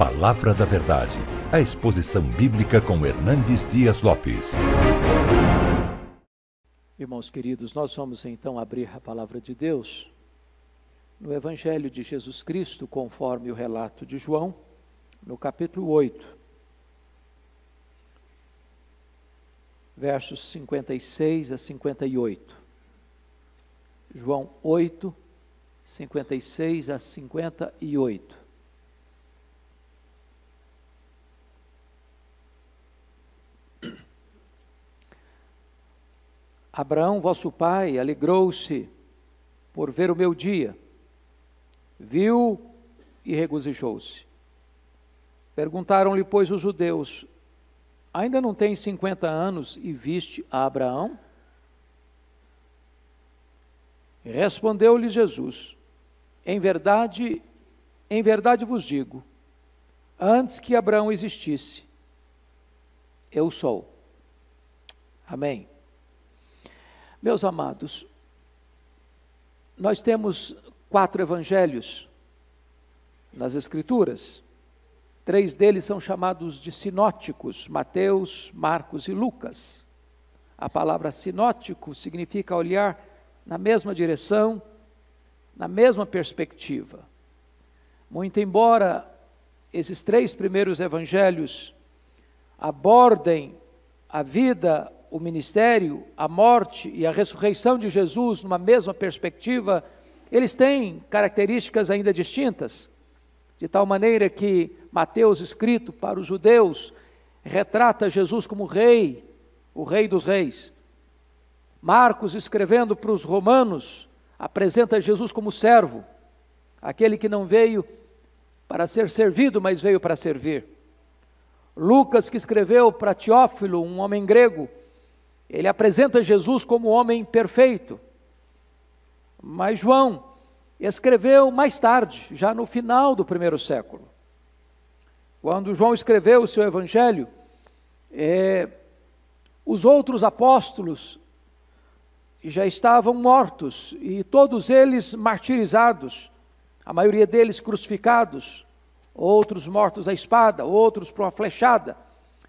Palavra da Verdade, a exposição bíblica com Hernandes Dias Lopes. Irmãos queridos, nós vamos então abrir a palavra de Deus no Evangelho de Jesus Cristo, conforme o relato de João, no capítulo 8, versos 56 a 58. João 8, 56 a 58. Abraão, vosso pai, alegrou-se por ver o meu dia, viu e regozijou-se. Perguntaram-lhe, pois, os judeus: Ainda não tens 50 anos e viste a Abraão? Respondeu-lhe Jesus: Em verdade, em verdade vos digo, antes que Abraão existisse, eu sou. Amém. Meus amados, nós temos quatro evangelhos nas Escrituras. Três deles são chamados de sinóticos: Mateus, Marcos e Lucas. A palavra sinótico significa olhar na mesma direção, na mesma perspectiva. Muito embora esses três primeiros evangelhos abordem a vida o ministério, a morte e a ressurreição de Jesus numa mesma perspectiva, eles têm características ainda distintas, de tal maneira que Mateus, escrito para os judeus, retrata Jesus como rei, o rei dos reis. Marcos, escrevendo para os romanos, apresenta Jesus como servo, aquele que não veio para ser servido, mas veio para servir. Lucas, que escreveu para Teófilo, um homem grego, ele apresenta Jesus como homem perfeito. Mas João escreveu mais tarde, já no final do primeiro século. Quando João escreveu o seu evangelho, é, os outros apóstolos já estavam mortos e todos eles martirizados, a maioria deles crucificados, outros mortos à espada, outros por uma flechada.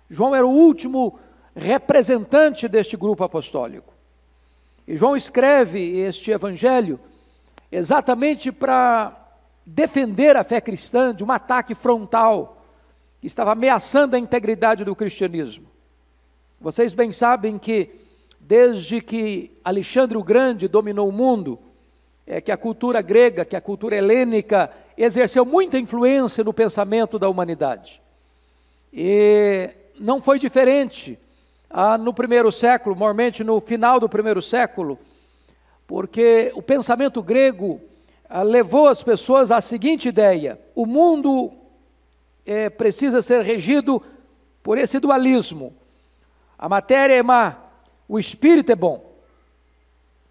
João era o último representante deste grupo apostólico. E João escreve este evangelho exatamente para defender a fé cristã de um ataque frontal que estava ameaçando a integridade do cristianismo. Vocês bem sabem que desde que Alexandre o Grande dominou o mundo, é que a cultura grega, que a cultura helênica exerceu muita influência no pensamento da humanidade. E não foi diferente ah, no primeiro século, mormente no final do primeiro século, porque o pensamento grego ah, levou as pessoas à seguinte ideia: o mundo é, precisa ser regido por esse dualismo. A matéria é má, o espírito é bom.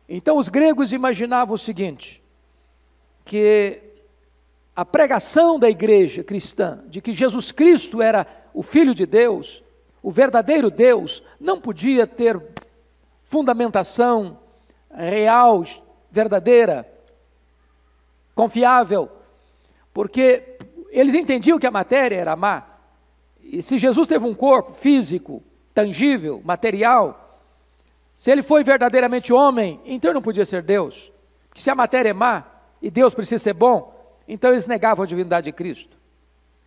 Então os gregos imaginavam o seguinte: que a pregação da igreja cristã de que Jesus Cristo era o Filho de Deus o verdadeiro Deus não podia ter fundamentação real, verdadeira, confiável, porque eles entendiam que a matéria era má. E se Jesus teve um corpo físico, tangível, material, se ele foi verdadeiramente homem, então não podia ser Deus. Porque se a matéria é má e Deus precisa ser bom, então eles negavam a divindade de Cristo.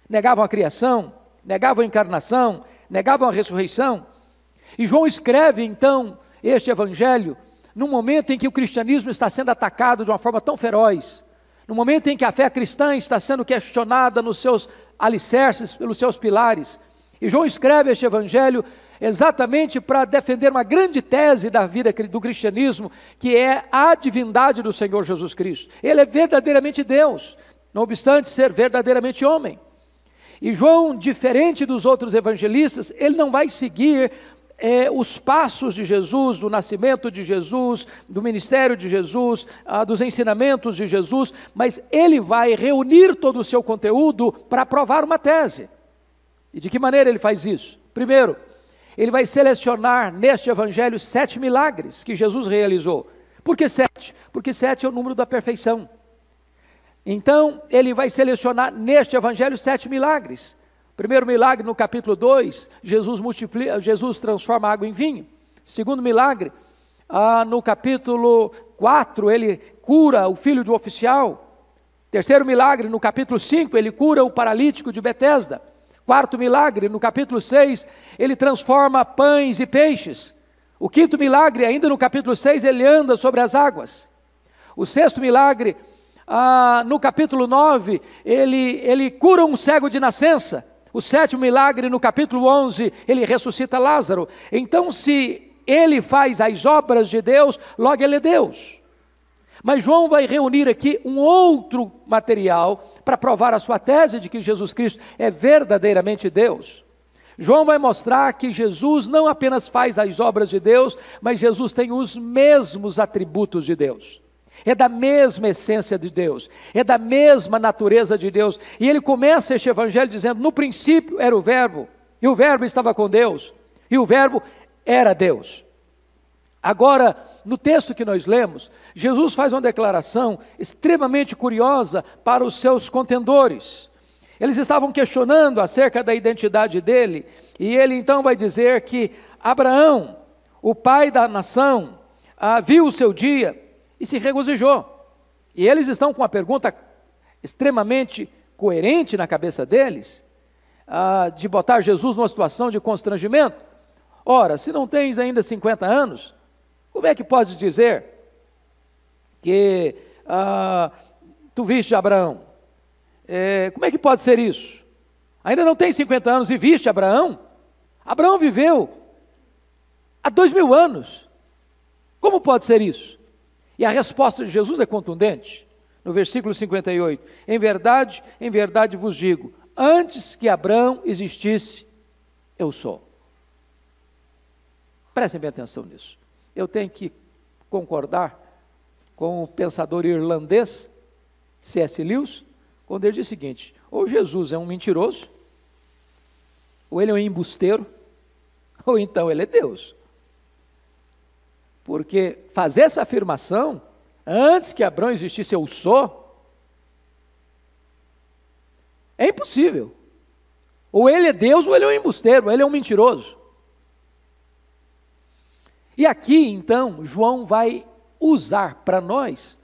Negavam a criação, negavam a encarnação, negavam a ressurreição. E João escreve então este evangelho num momento em que o cristianismo está sendo atacado de uma forma tão feroz, no momento em que a fé cristã está sendo questionada nos seus alicerces, pelos seus pilares. E João escreve este evangelho exatamente para defender uma grande tese da vida do cristianismo, que é a divindade do Senhor Jesus Cristo. Ele é verdadeiramente Deus, não obstante ser verdadeiramente homem. E João, diferente dos outros evangelistas, ele não vai seguir é, os passos de Jesus, do nascimento de Jesus, do ministério de Jesus, ah, dos ensinamentos de Jesus, mas ele vai reunir todo o seu conteúdo para provar uma tese. E de que maneira ele faz isso? Primeiro, ele vai selecionar neste evangelho sete milagres que Jesus realizou. Por que sete? Porque sete é o número da perfeição. Então, ele vai selecionar neste evangelho sete milagres. Primeiro milagre, no capítulo 2, Jesus, multiplica, Jesus transforma água em vinho. Segundo milagre, ah, no capítulo 4, ele cura o filho de um oficial. Terceiro milagre, no capítulo 5, ele cura o paralítico de Betesda. Quarto milagre, no capítulo 6, ele transforma pães e peixes. O quinto milagre, ainda no capítulo 6, ele anda sobre as águas. O sexto milagre, ah, no capítulo 9, ele, ele cura um cego de nascença. O sétimo milagre, no capítulo 11, ele ressuscita Lázaro. Então, se ele faz as obras de Deus, logo ele é Deus. Mas João vai reunir aqui um outro material para provar a sua tese de que Jesus Cristo é verdadeiramente Deus. João vai mostrar que Jesus não apenas faz as obras de Deus, mas Jesus tem os mesmos atributos de Deus é da mesma essência de Deus, é da mesma natureza de Deus. E ele começa este evangelho dizendo: no princípio era o Verbo, e o Verbo estava com Deus, e o Verbo era Deus. Agora, no texto que nós lemos, Jesus faz uma declaração extremamente curiosa para os seus contendores. Eles estavam questionando acerca da identidade dele, e ele então vai dizer que Abraão, o pai da nação, ah, viu o seu dia e se regozijou. E eles estão com a pergunta extremamente coerente na cabeça deles, ah, de botar Jesus numa situação de constrangimento. Ora, se não tens ainda 50 anos, como é que podes dizer que ah, tu viste Abraão? É, como é que pode ser isso? Ainda não tens 50 anos e viste Abraão? Abraão viveu há dois mil anos. Como pode ser isso? E a resposta de Jesus é contundente. No versículo 58, em verdade, em verdade vos digo, antes que Abraão existisse, eu sou. Prestem bem atenção nisso. Eu tenho que concordar com o pensador irlandês C.S. Lewis, quando ele diz o seguinte: ou Jesus é um mentiroso, ou ele é um embusteiro, ou então ele é Deus. Porque fazer essa afirmação, antes que Abraão existisse, eu sou, é impossível. Ou ele é Deus, ou ele é um embusteiro, ou ele é um mentiroso. E aqui, então, João vai usar para nós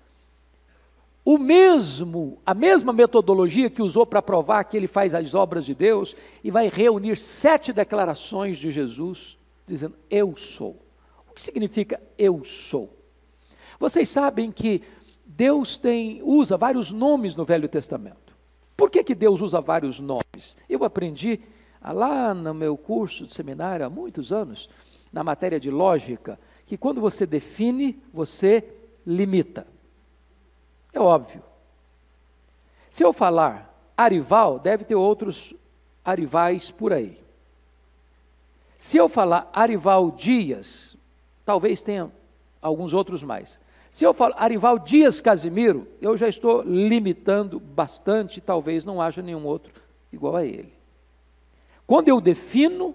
o mesmo, a mesma metodologia que usou para provar que ele faz as obras de Deus e vai reunir sete declarações de Jesus dizendo: "Eu sou" que significa eu sou? Vocês sabem que Deus tem usa vários nomes no Velho Testamento. Por que, que Deus usa vários nomes? Eu aprendi ah, lá no meu curso de seminário há muitos anos, na matéria de lógica, que quando você define, você limita. É óbvio. Se eu falar Arival, deve ter outros Arivais por aí. Se eu falar Arival Dias, Talvez tenha alguns outros mais. Se eu falo Arival Dias Casimiro, eu já estou limitando bastante, talvez não haja nenhum outro igual a ele. Quando eu defino,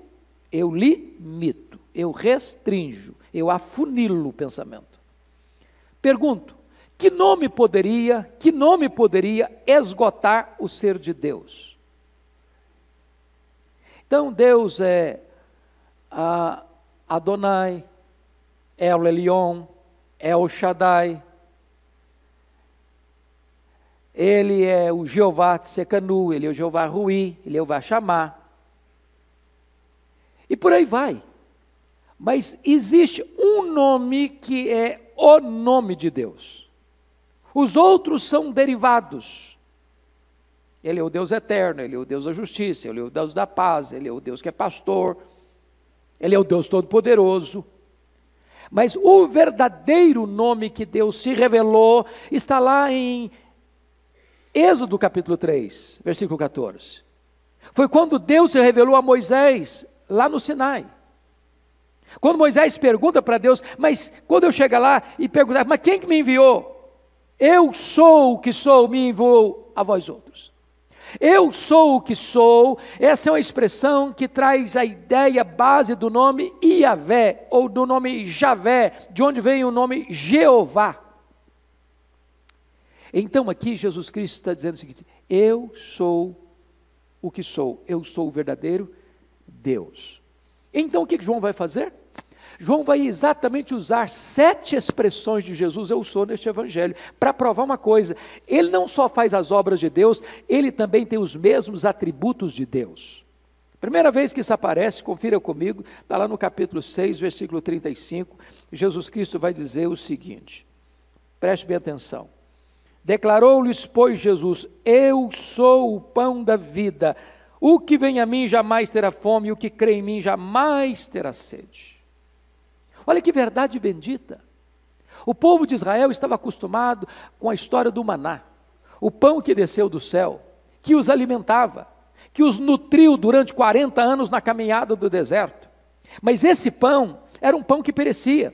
eu limito, eu restringo, eu afunilo o pensamento. Pergunto: que nome poderia, que nome poderia esgotar o ser de Deus? Então Deus é a ah, Adonai, El Elyon, El Shaddai. Ele é o Jeová Tsecanu, ele é o Jeová Rui, ele é o Vachamá. E por aí vai. Mas existe um nome que é o nome de Deus. Os outros são derivados. Ele é o Deus eterno, ele é o Deus da justiça, ele é o Deus da paz, ele é o Deus que é pastor, ele é o Deus todo-poderoso. Mas o verdadeiro nome que Deus se revelou está lá em Êxodo capítulo 3, versículo 14. Foi quando Deus se revelou a Moisés lá no Sinai. Quando Moisés pergunta para Deus, mas quando eu chego lá e perguntar, mas quem que me enviou? Eu sou o que sou, me enviou a vós outros. Eu sou o que sou, essa é uma expressão que traz a ideia base do nome Iavé, ou do nome Javé, de onde vem o nome Jeová. Então aqui Jesus Cristo está dizendo o seguinte: Eu sou o que sou, eu sou o verdadeiro Deus. Então o que João vai fazer? João vai exatamente usar sete expressões de Jesus eu sou neste evangelho, para provar uma coisa: ele não só faz as obras de Deus, ele também tem os mesmos atributos de Deus. Primeira vez que isso aparece, confira comigo, está lá no capítulo 6, versículo 35. Jesus Cristo vai dizer o seguinte: preste bem atenção. Declarou-lhes, pois, Jesus: Eu sou o pão da vida. O que vem a mim jamais terá fome, e o que crê em mim jamais terá sede. Olha que verdade bendita. O povo de Israel estava acostumado com a história do maná, o pão que desceu do céu, que os alimentava, que os nutriu durante 40 anos na caminhada do deserto. Mas esse pão era um pão que perecia.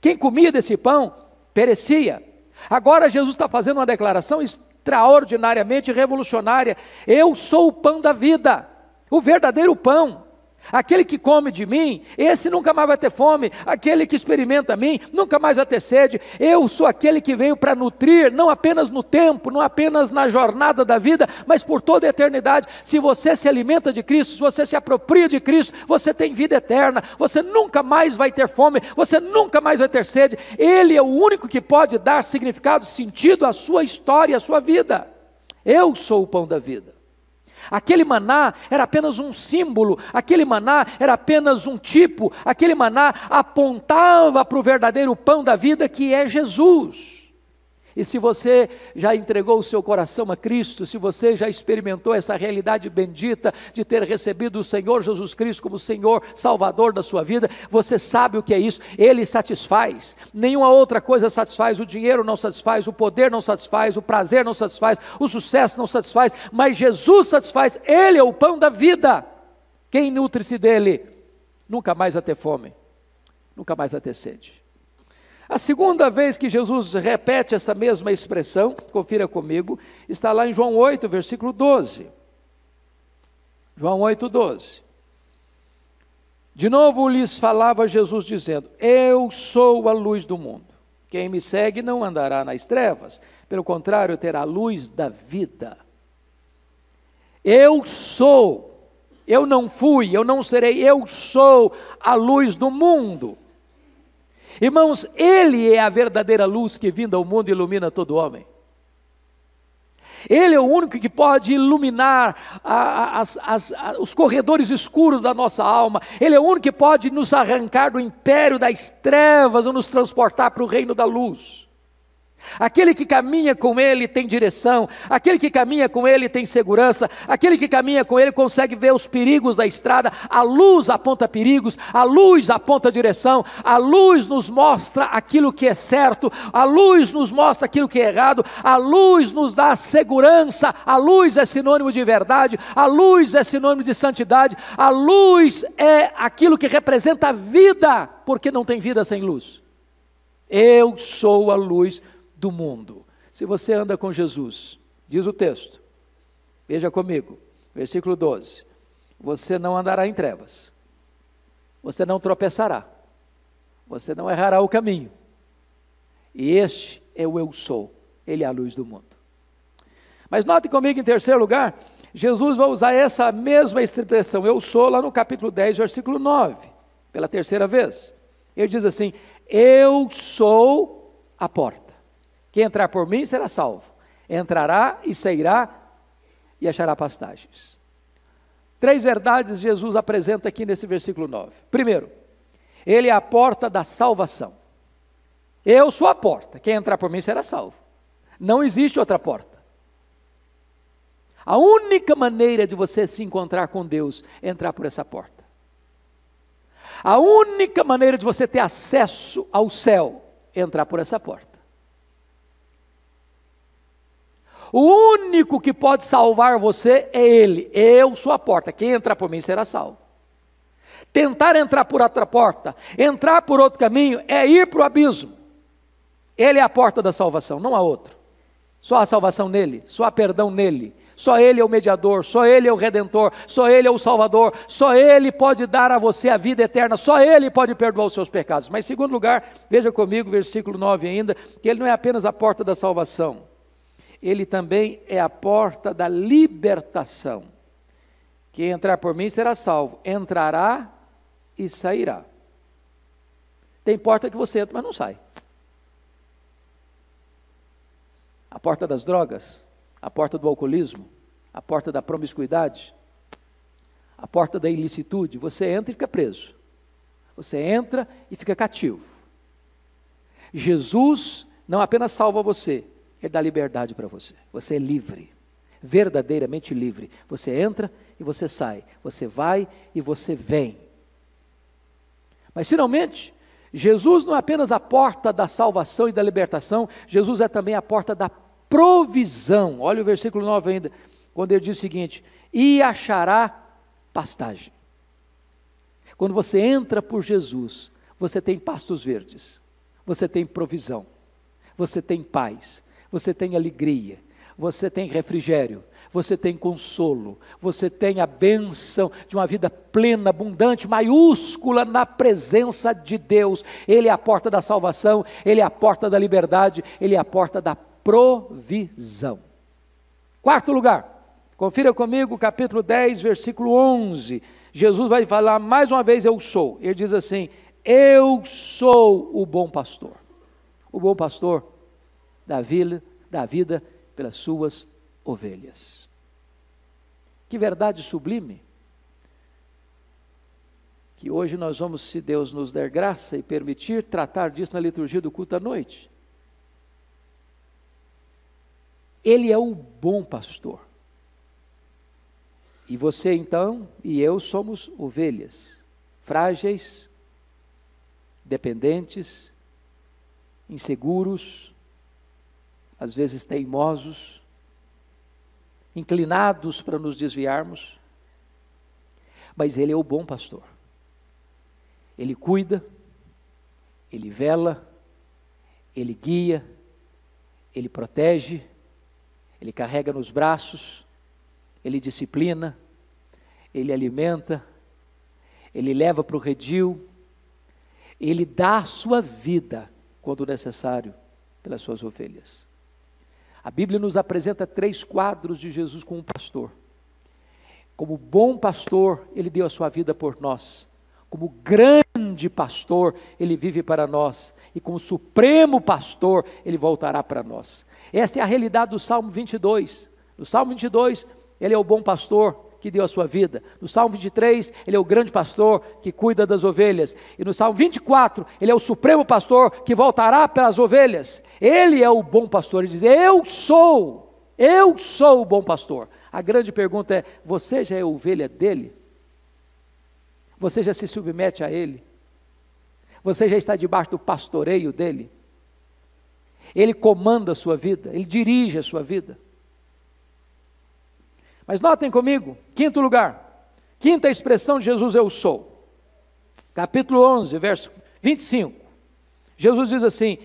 Quem comia desse pão perecia. Agora Jesus está fazendo uma declaração extraordinariamente revolucionária: Eu sou o pão da vida, o verdadeiro pão, Aquele que come de mim, esse nunca mais vai ter fome. Aquele que experimenta mim, nunca mais vai ter sede. Eu sou aquele que veio para nutrir, não apenas no tempo, não apenas na jornada da vida, mas por toda a eternidade. Se você se alimenta de Cristo, se você se apropria de Cristo, você tem vida eterna. Você nunca mais vai ter fome, você nunca mais vai ter sede. Ele é o único que pode dar significado, sentido à sua história, à sua vida. Eu sou o pão da vida. Aquele maná era apenas um símbolo, aquele maná era apenas um tipo, aquele maná apontava para o verdadeiro pão da vida que é Jesus. E se você já entregou o seu coração a Cristo, se você já experimentou essa realidade bendita de ter recebido o Senhor Jesus Cristo como Senhor, Salvador da sua vida, você sabe o que é isso. Ele satisfaz. Nenhuma outra coisa satisfaz. O dinheiro não satisfaz, o poder não satisfaz, o prazer não satisfaz, o sucesso não satisfaz, mas Jesus satisfaz. Ele é o pão da vida. Quem nutre-se dele nunca mais vai ter fome, nunca mais vai ter sede. A segunda vez que Jesus repete essa mesma expressão, confira comigo, está lá em João 8, versículo 12. João 8, 12. De novo lhes falava Jesus, dizendo: Eu sou a luz do mundo. Quem me segue não andará nas trevas, pelo contrário, terá a luz da vida. Eu sou, eu não fui, eu não serei, eu sou a luz do mundo. Irmãos, Ele é a verdadeira luz que vinda ao mundo ilumina todo homem. Ele é o único que pode iluminar a, a, a, os corredores escuros da nossa alma. Ele é o único que pode nos arrancar do império das trevas ou nos transportar para o reino da luz. Aquele que caminha com ele tem direção, aquele que caminha com ele tem segurança, aquele que caminha com ele consegue ver os perigos da estrada, a luz aponta perigos, a luz aponta direção, a luz nos mostra aquilo que é certo, a luz nos mostra aquilo que é errado, a luz nos dá segurança, a luz é sinônimo de verdade, a luz é sinônimo de santidade, a luz é aquilo que representa a vida, porque não tem vida sem luz. Eu sou a luz do mundo. Se você anda com Jesus, diz o texto, veja comigo, versículo 12: Você não andará em trevas, você não tropeçará, você não errará o caminho. E este é o eu sou, ele é a luz do mundo. Mas note comigo em terceiro lugar, Jesus vai usar essa mesma expressão, eu sou, lá no capítulo 10, versículo 9, pela terceira vez. Ele diz assim: Eu sou a porta. Quem entrar por mim será salvo. Entrará e sairá e achará pastagens. Três verdades Jesus apresenta aqui nesse versículo 9. Primeiro, ele é a porta da salvação. Eu sou a porta. Quem entrar por mim será salvo. Não existe outra porta. A única maneira de você se encontrar com Deus é entrar por essa porta. A única maneira de você ter acesso ao céu é entrar por essa porta. O único que pode salvar você é Ele. Eu sou a porta. Quem entrar por mim será salvo. Tentar entrar por outra porta, entrar por outro caminho, é ir para o abismo. Ele é a porta da salvação, não há outro. Só há salvação nele, só há perdão nele. Só Ele é o mediador, só Ele é o redentor, só Ele é o salvador, só Ele pode dar a você a vida eterna, só Ele pode perdoar os seus pecados. Mas, em segundo lugar, veja comigo, versículo 9 ainda, que Ele não é apenas a porta da salvação ele também é a porta da libertação. Quem entrar por mim será salvo, entrará e sairá. Tem porta que você entra, mas não sai. A porta das drogas, a porta do alcoolismo, a porta da promiscuidade, a porta da ilicitude. Você entra e fica preso. Você entra e fica cativo. Jesus não apenas salva você, ele dá liberdade para você. Você é livre, verdadeiramente livre. Você entra e você sai, você vai e você vem. Mas finalmente, Jesus não é apenas a porta da salvação e da libertação, Jesus é também a porta da provisão. Olha o versículo 9 ainda, quando ele diz o seguinte: E achará pastagem. Quando você entra por Jesus, você tem pastos verdes, você tem provisão, você tem paz, você tem alegria, você tem refrigério, você tem consolo, você tem a bênção de uma vida plena, abundante, maiúscula na presença de Deus. Ele é a porta da salvação, ele é a porta da liberdade, ele é a porta da provisão. Quarto lugar, confira comigo capítulo 10, versículo 11. Jesus vai falar mais uma vez: Eu sou. Ele diz assim: Eu sou o bom pastor. O bom pastor da vida, da vida pelas suas ovelhas. Que verdade sublime! Que hoje nós vamos, se Deus nos der graça e permitir, tratar disso na liturgia do culto à noite. Ele é o bom pastor. E você então e eu somos ovelhas, frágeis, dependentes, inseguros, às vezes teimosos, inclinados para nos desviarmos, mas Ele é o bom pastor. Ele cuida, Ele vela, Ele guia, Ele protege, Ele carrega nos braços, Ele disciplina, Ele alimenta, Ele leva para o redil, Ele dá a sua vida quando necessário pelas suas ovelhas. A Bíblia nos apresenta três quadros de Jesus como pastor. Como bom pastor, ele deu a sua vida por nós. Como grande pastor, ele vive para nós. E como supremo pastor, ele voltará para nós. Esta é a realidade do Salmo 22. No Salmo 22, ele é o bom pastor, que deu a sua vida. No Salmo 23, ele é o grande pastor que cuida das ovelhas. E no Salmo 24, ele é o supremo pastor que voltará pelas ovelhas. Ele é o bom pastor. Ele diz: Eu sou, eu sou o bom pastor. A grande pergunta é: você já é ovelha dele? Você já se submete a ele? Você já está debaixo do pastoreio dele? Ele comanda a sua vida, ele dirige a sua vida. Mas notem comigo, quinto lugar, quinta expressão de Jesus eu sou. Capítulo 11, verso 25. Jesus diz assim: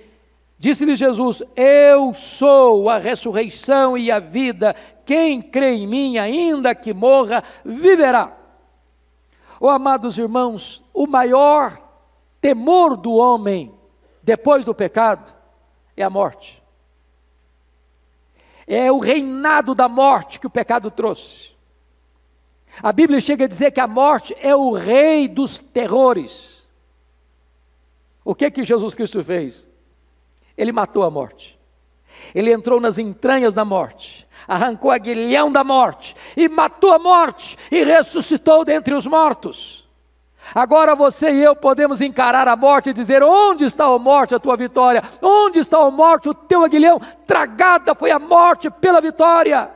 Disse-lhe Jesus: Eu sou a ressurreição e a vida. Quem crê em mim, ainda que morra, viverá. Oh, amados irmãos, o maior temor do homem depois do pecado é a morte é o reinado da morte que o pecado trouxe. A Bíblia chega a dizer que a morte é o rei dos terrores. O que que Jesus Cristo fez? Ele matou a morte. Ele entrou nas entranhas da morte, arrancou a aguilhão da morte e matou a morte e ressuscitou dentre os mortos. Agora você e eu podemos encarar a morte e dizer: onde está a morte, a tua vitória? Onde está a morte, o teu aguilhão? Tragada foi a morte pela vitória.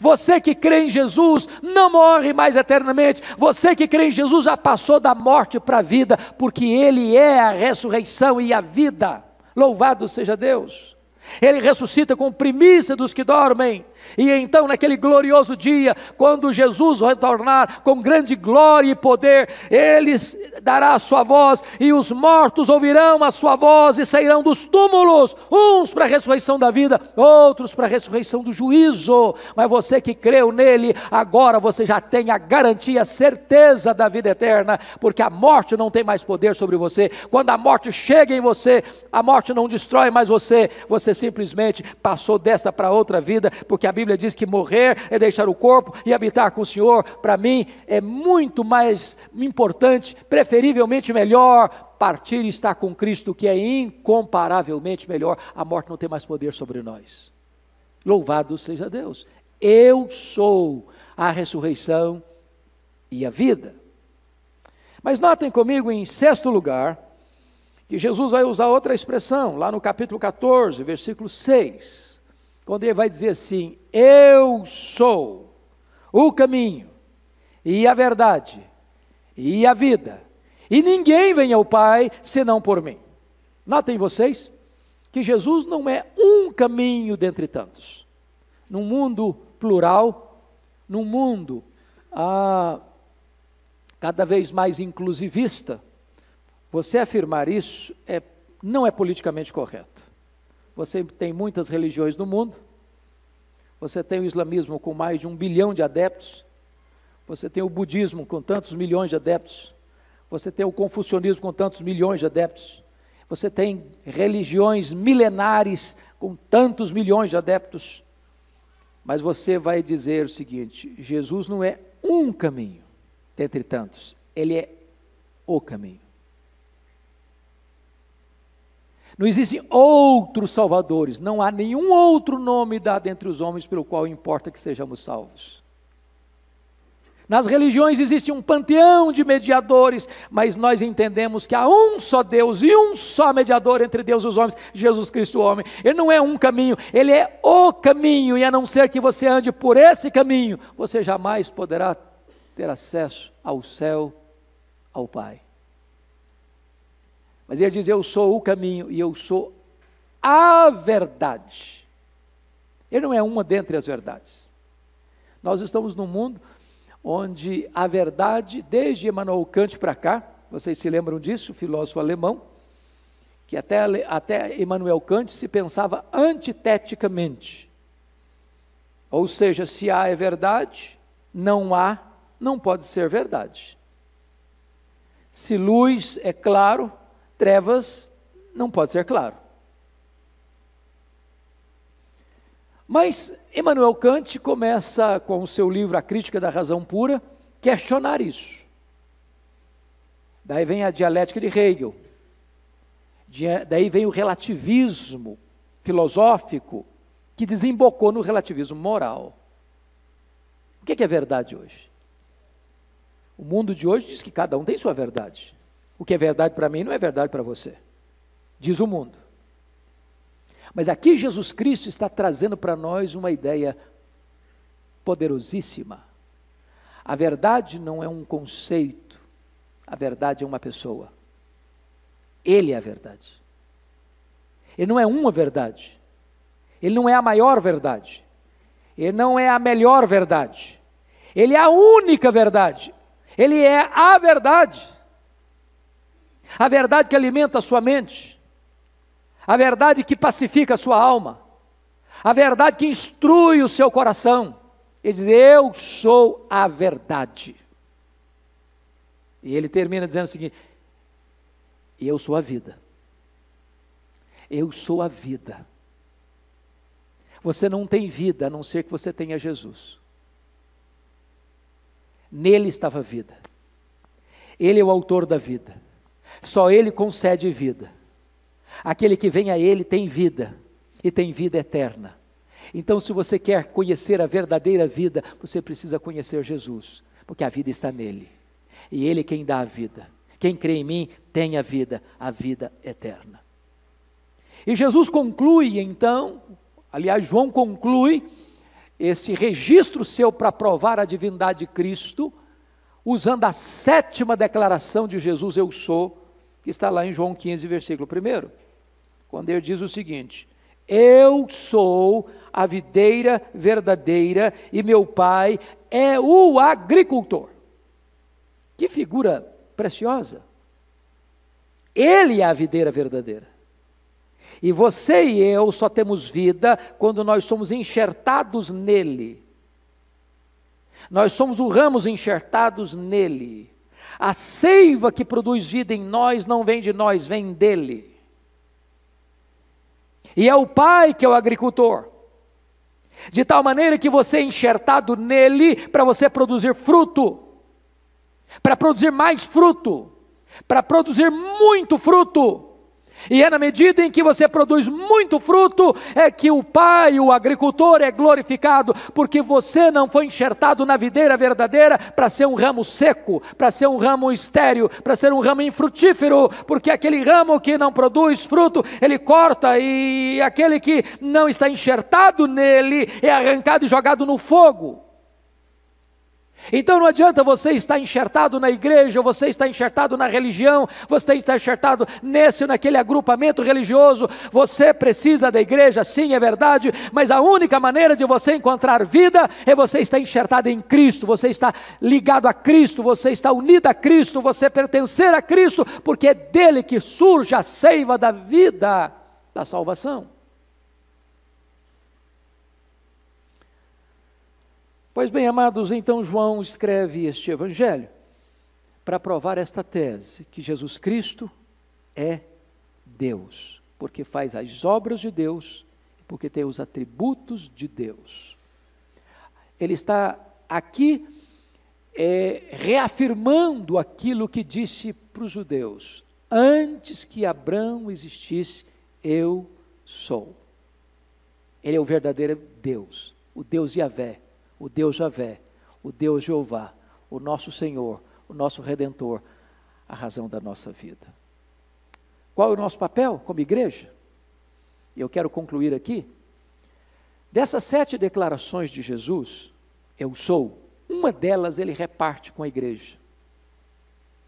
Você que crê em Jesus não morre mais eternamente. Você que crê em Jesus já passou da morte para a vida, porque Ele é a ressurreição e a vida. Louvado seja Deus. Ele ressuscita com primícia dos que dormem. E então, naquele glorioso dia, quando Jesus retornar com grande glória e poder, eles dará a sua voz, e os mortos ouvirão a sua voz e sairão dos túmulos, uns para a ressurreição da vida, outros para a ressurreição do juízo. Mas você que creu nele, agora você já tem a garantia, a certeza da vida eterna, porque a morte não tem mais poder sobre você. Quando a morte chega em você, a morte não destrói mais você, você simplesmente passou desta para outra vida, porque a Bíblia diz que morrer é deixar o corpo e habitar com o Senhor. Para mim é muito mais importante, preferível preferivelmente melhor partir e estar com Cristo, que é incomparavelmente melhor. A morte não tem mais poder sobre nós. Louvado seja Deus. Eu sou a ressurreição e a vida. Mas notem comigo, em sexto lugar, que Jesus vai usar outra expressão, lá no capítulo 14, versículo 6, quando ele vai dizer assim: Eu sou o caminho e a verdade e a vida. E ninguém vem ao Pai senão por mim. Notem vocês que Jesus não é um caminho dentre tantos. Num mundo plural, num mundo ah, cada vez mais inclusivista, você afirmar isso é, não é politicamente correto. Você tem muitas religiões no mundo, você tem o islamismo com mais de um bilhão de adeptos, você tem o budismo com tantos milhões de adeptos, você tem o confucionismo com tantos milhões de adeptos. Você tem religiões milenares com tantos milhões de adeptos. Mas você vai dizer o seguinte: Jesus não é um caminho dentre tantos, ele é o caminho. Não existem outros salvadores, não há nenhum outro nome dado entre os homens pelo qual importa que sejamos salvos. Nas religiões existe um panteão de mediadores, mas nós entendemos que há um só Deus e um só mediador entre Deus e os homens, Jesus Cristo, o homem. Ele não é um caminho, ele é o caminho, e a não ser que você ande por esse caminho, você jamais poderá ter acesso ao céu, ao Pai. Mas ele diz: Eu sou o caminho e eu sou a verdade. Ele não é uma dentre as verdades. Nós estamos num mundo onde a verdade, desde Emmanuel Kant para cá, vocês se lembram disso, filósofo alemão, que até, até Emmanuel Kant se pensava antiteticamente. Ou seja, se há é verdade, não há, não pode ser verdade. Se luz é claro, trevas não pode ser claro. Mas Emmanuel Kant começa com o seu livro A Crítica da Razão Pura questionar isso. Daí vem a dialética de Hegel. Daí vem o relativismo filosófico que desembocou no relativismo moral. O é que é verdade hoje? O mundo de hoje diz que cada um tem sua verdade. O que é verdade para mim não é verdade para você. Diz o mundo. Mas aqui Jesus Cristo está trazendo para nós uma ideia poderosíssima. A verdade não é um conceito, a verdade é uma pessoa. Ele é a verdade. Ele não é uma verdade. Ele não é a maior verdade. Ele não é a melhor verdade. Ele é a única verdade. Ele é a verdade. A verdade que alimenta a sua mente a verdade que pacifica a sua alma, a verdade que instrui o seu coração. Ele diz: Eu sou a verdade. E ele termina dizendo o seguinte: Eu sou a vida. Eu sou a vida. Você não tem vida a não ser que você tenha Jesus. Nele estava a vida. Ele é o autor da vida. Só ele concede vida. Aquele que vem a Ele tem vida, e tem vida eterna. Então, se você quer conhecer a verdadeira vida, você precisa conhecer Jesus, porque a vida está nele. E Ele é quem dá a vida. Quem crê em mim tem a vida, a vida eterna. E Jesus conclui então, aliás, João conclui esse registro seu para provar a divindade de Cristo, usando a sétima declaração de Jesus: Eu sou que está lá em João 15, versículo 1. Quando ele diz o seguinte: Eu sou a videira verdadeira e meu pai é o agricultor. Que figura preciosa! Ele é a videira verdadeira. E você e eu só temos vida quando nós somos enxertados nele. Nós somos os ramos enxertados nele. A seiva que produz vida em nós não vem de nós, vem dele. E é o Pai que é o agricultor. De tal maneira que você é enxertado nele para você produzir fruto, para produzir mais fruto, para produzir muito fruto. E é na medida em que você produz muito fruto, é que o pai, o agricultor, é glorificado, porque você não foi enxertado na videira verdadeira para ser um ramo seco, para ser um ramo estéreo, para ser um ramo infrutífero, porque aquele ramo que não produz fruto, ele corta, e aquele que não está enxertado nele é arrancado e jogado no fogo. Então não adianta você estar enxertado na igreja, você está enxertado na religião, você está enxertado nesse ou naquele agrupamento religioso, você precisa da igreja, sim, é verdade, mas a única maneira de você encontrar vida é você estar enxertado em Cristo, você está ligado a Cristo, você está unido a Cristo, você pertencer a Cristo, porque é dele que surge a seiva da vida, da salvação. Pois bem, amados, então João escreve este evangelho para provar esta tese, que Jesus Cristo é Deus, porque faz as obras de Deus, porque tem os atributos de Deus. Ele está aqui é, reafirmando aquilo que disse para os judeus: antes que Abraão existisse, eu sou. Ele é o verdadeiro Deus, o Deus Yahvé, o Deus Javé, o Deus Jeová, o nosso Senhor, o nosso Redentor, a razão da nossa vida. Qual é o nosso papel como igreja? Eu quero concluir aqui. Dessas sete declarações de Jesus, eu sou, uma delas ele reparte com a igreja.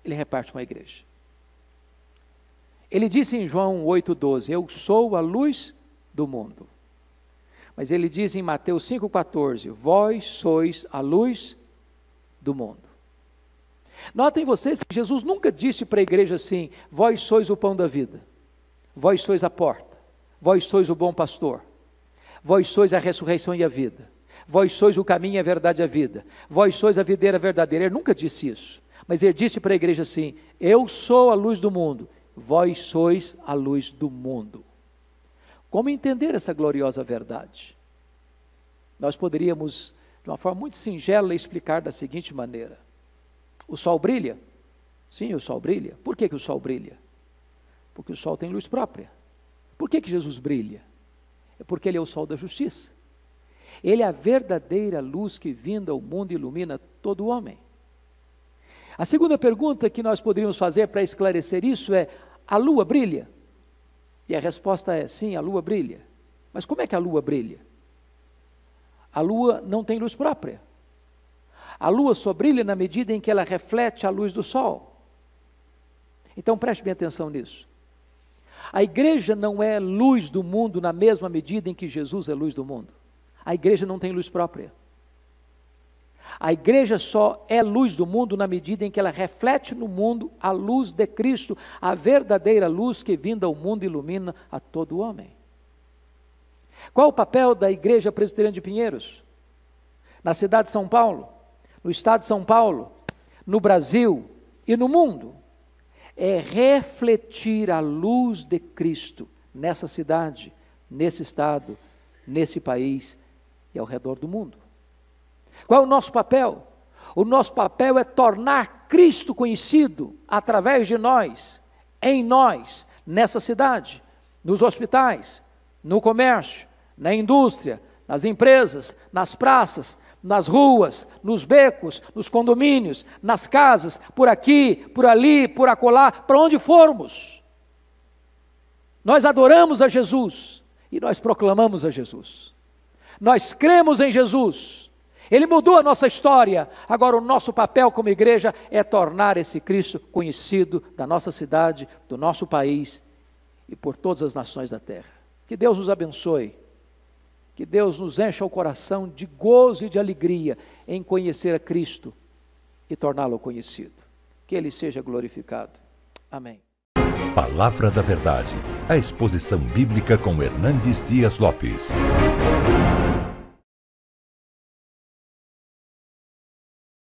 Ele reparte com a igreja. Ele disse em João 8,12: Eu sou a luz do mundo. Mas ele diz em Mateus 5,14: Vós sois a luz do mundo. Notem vocês que Jesus nunca disse para a igreja assim: Vós sois o pão da vida, vós sois a porta, vós sois o bom pastor, vós sois a ressurreição e a vida, vós sois o caminho, a verdade e a vida, vós sois a videira verdadeira. Ele nunca disse isso, mas ele disse para a igreja assim: Eu sou a luz do mundo, vós sois a luz do mundo. Como entender essa gloriosa verdade? Nós poderíamos, de uma forma muito singela, explicar da seguinte maneira: o sol brilha? Sim, o sol brilha. Por que, que o sol brilha? Porque o sol tem luz própria. Por que, que Jesus brilha? É porque ele é o sol da justiça. Ele é a verdadeira luz que vinda ao mundo ilumina todo o homem. A segunda pergunta que nós poderíamos fazer para esclarecer isso é: a lua brilha? E a resposta é: sim, a lua brilha. Mas como é que a lua brilha? A lua não tem luz própria. A lua só brilha na medida em que ela reflete a luz do sol. Então preste bem atenção nisso. A igreja não é luz do mundo na mesma medida em que Jesus é luz do mundo. A igreja não tem luz própria. A igreja só é luz do mundo na medida em que ela reflete no mundo a luz de Cristo, a verdadeira luz que vinda ao mundo ilumina a todo homem. Qual o papel da Igreja Presbiteriana de Pinheiros? Na cidade de São Paulo, no estado de São Paulo, no Brasil e no mundo? É refletir a luz de Cristo nessa cidade, nesse estado, nesse país e ao redor do mundo. Qual é o nosso papel? O nosso papel é tornar Cristo conhecido através de nós, em nós, nessa cidade, nos hospitais, no comércio, na indústria, nas empresas, nas praças, nas ruas, nos becos, nos condomínios, nas casas, por aqui, por ali, por acolá, para onde formos. Nós adoramos a Jesus e nós proclamamos a Jesus. Nós cremos em Jesus ele mudou a nossa história. Agora, o nosso papel como igreja é tornar esse Cristo conhecido da nossa cidade, do nosso país e por todas as nações da terra. Que Deus nos abençoe. Que Deus nos encha o coração de gozo e de alegria em conhecer a Cristo e torná-lo conhecido. Que Ele seja glorificado. Amém. Palavra da Verdade, a exposição bíblica com Hernandes Dias Lopes.